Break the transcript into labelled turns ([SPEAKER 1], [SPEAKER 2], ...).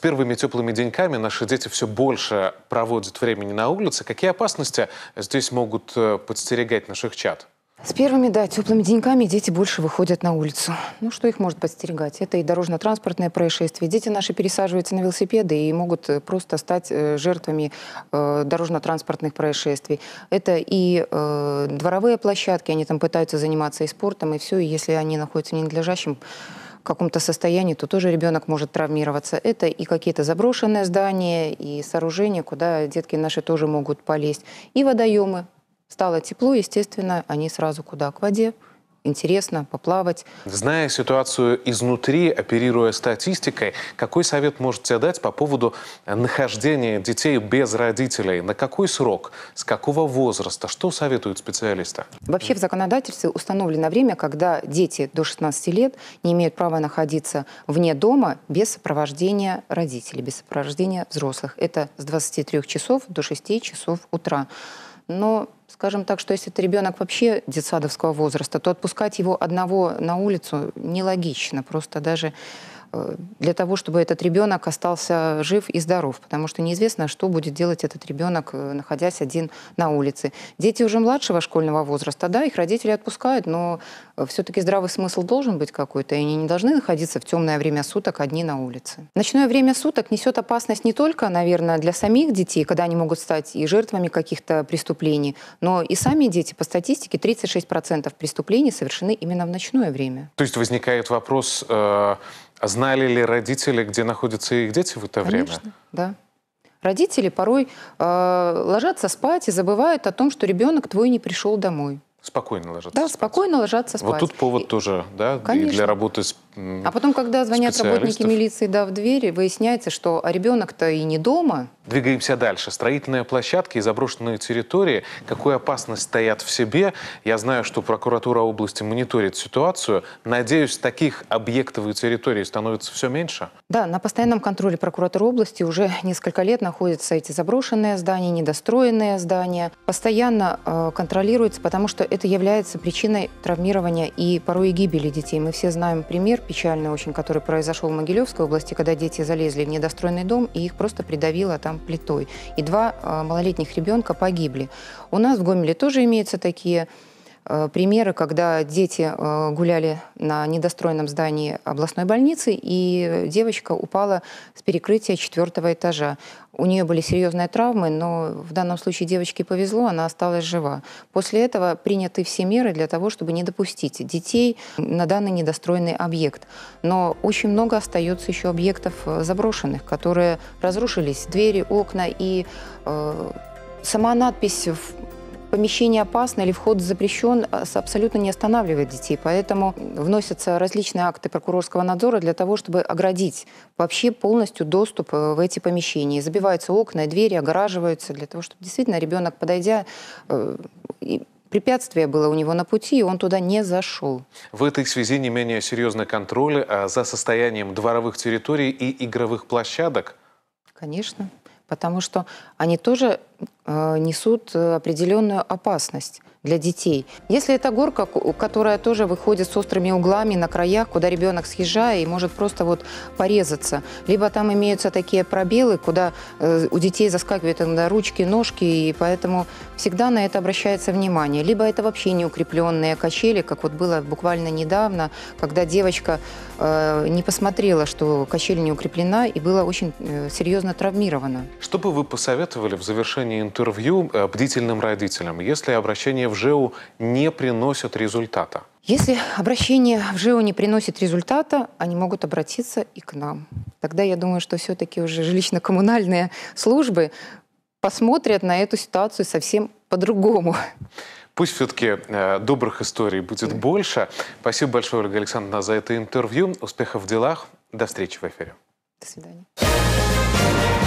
[SPEAKER 1] первыми теплыми деньками наши дети все больше проводят времени на улице. Какие опасности здесь могут э, подстерегать наших чад?
[SPEAKER 2] С первыми, да, теплыми деньками дети больше выходят на улицу. Ну, что их может подстерегать? Это и дорожно-транспортное происшествие. Дети наши пересаживаются на велосипеды и могут э, просто стать э, жертвами дорожно-транспортных происшествий. Это и дворовые площадки, они там пытаются заниматься и спортом, и все. И если они находятся в ненадлежащем в каком-то состоянии, то тоже ребенок может травмироваться. Это и какие-то заброшенные здания, и сооружения, куда детки наши тоже могут полезть. И водоемы. Стало тепло, естественно, они сразу куда? К воде интересно поплавать.
[SPEAKER 1] Зная ситуацию изнутри, оперируя статистикой, какой совет можете дать по поводу нахождения детей без родителей? На какой срок? С какого возраста? Что советуют специалисты?
[SPEAKER 2] Вообще в законодательстве установлено время, когда дети до 16 лет не имеют права находиться вне дома без сопровождения родителей, без сопровождения взрослых. Это с 23 часов до 6 часов утра но скажем так, что если это ребенок вообще детсадовского возраста, то отпускать его одного на улицу нелогично. Просто даже Э, для того, чтобы этот ребенок остался жив и здоров, потому что неизвестно, что будет делать этот ребенок, э, находясь один на улице. Дети уже младшего школьного возраста, да, их родители отпускают, но э, все-таки здравый смысл должен быть какой-то, и они не должны находиться в темное время суток одни на улице. Ночное время суток несет опасность не только, наверное, для самих детей, когда они могут стать и жертвами каких-то преступлений, но и сами дети, по статистике, 36% преступлений совершены именно в ночное время.
[SPEAKER 1] То есть возникает вопрос... Э а знали ли родители, где находятся их дети в это Конечно, время?
[SPEAKER 2] да. Родители порой э, ложатся спать и забывают о том, что ребенок твой не пришел домой.
[SPEAKER 1] Спокойно ложатся да,
[SPEAKER 2] спать. Да, спокойно ложатся спать. Вот тут
[SPEAKER 1] повод и, тоже, да, конечно. и для работы с а
[SPEAKER 2] потом, когда звонят работники милиции, да, в двери, выясняется, что а ребенок-то и не дома.
[SPEAKER 1] Двигаемся дальше. Строительные площадки и заброшенные территории. Какую опасность стоят в себе? Я знаю, что прокуратура области мониторит ситуацию. Надеюсь, таких объектов и территорий становится все меньше?
[SPEAKER 2] Да, на постоянном контроле прокуратуры области уже несколько лет находятся эти заброшенные здания, недостроенные здания. Постоянно э, контролируется, потому что это является причиной травмирования и порой и гибели детей. Мы все знаем пример печальный очень, который произошел в Могилевской области, когда дети залезли в недостроенный дом и их просто придавило там плитой. И два а, малолетних ребенка погибли. У нас в Гомеле тоже имеются такие Э, примеры, когда дети э, гуляли на недостроенном здании областной больницы, и девочка упала с перекрытия четвертого этажа. У нее были серьезные травмы, но в данном случае девочке повезло, она осталась жива. После этого приняты все меры для того, чтобы не допустить детей на данный недостроенный объект. Но очень много остается еще объектов э, заброшенных, которые разрушились, двери, окна, и э, сама надпись помещение опасно или вход запрещен, а, абсолютно не останавливает детей. Поэтому вносятся различные акты прокурорского надзора для того, чтобы оградить вообще полностью доступ э, в эти помещения. Забиваются окна двери, огораживаются для того, чтобы действительно ребенок, подойдя, э, препятствие было у него на пути, и он туда не зашел.
[SPEAKER 1] В этой связи не менее серьезный контроль э, за состоянием дворовых территорий и игровых площадок?
[SPEAKER 2] Конечно, потому что они тоже Э, несут э, определенную опасность для детей. Если это горка, которая тоже выходит с острыми углами на краях, куда ребенок съезжает, и может просто вот порезаться, либо там имеются такие пробелы, куда э, у детей заскакивают иногда ручки, ножки, и поэтому всегда на это обращается внимание. Либо это вообще неукрепленные качели, как вот было буквально недавно, когда девочка не посмотрела, что качель не укреплена, и была очень серьезно травмирована.
[SPEAKER 1] Что бы вы посоветовали в завершении обращении интервью э, бдительным родителям, если обращение в ЖЭУ не приносит результата?
[SPEAKER 2] Если обращение в ЖЭУ не приносит результата, они могут обратиться и к нам. Тогда я думаю, что все-таки уже жилищно-коммунальные службы посмотрят на эту ситуацию совсем по-другому.
[SPEAKER 1] Пусть все-таки э, добрых историй будет больше. Спасибо большое, Ольга Александровна, за это интервью. Успехов в делах. До встречи в эфире. До свидания.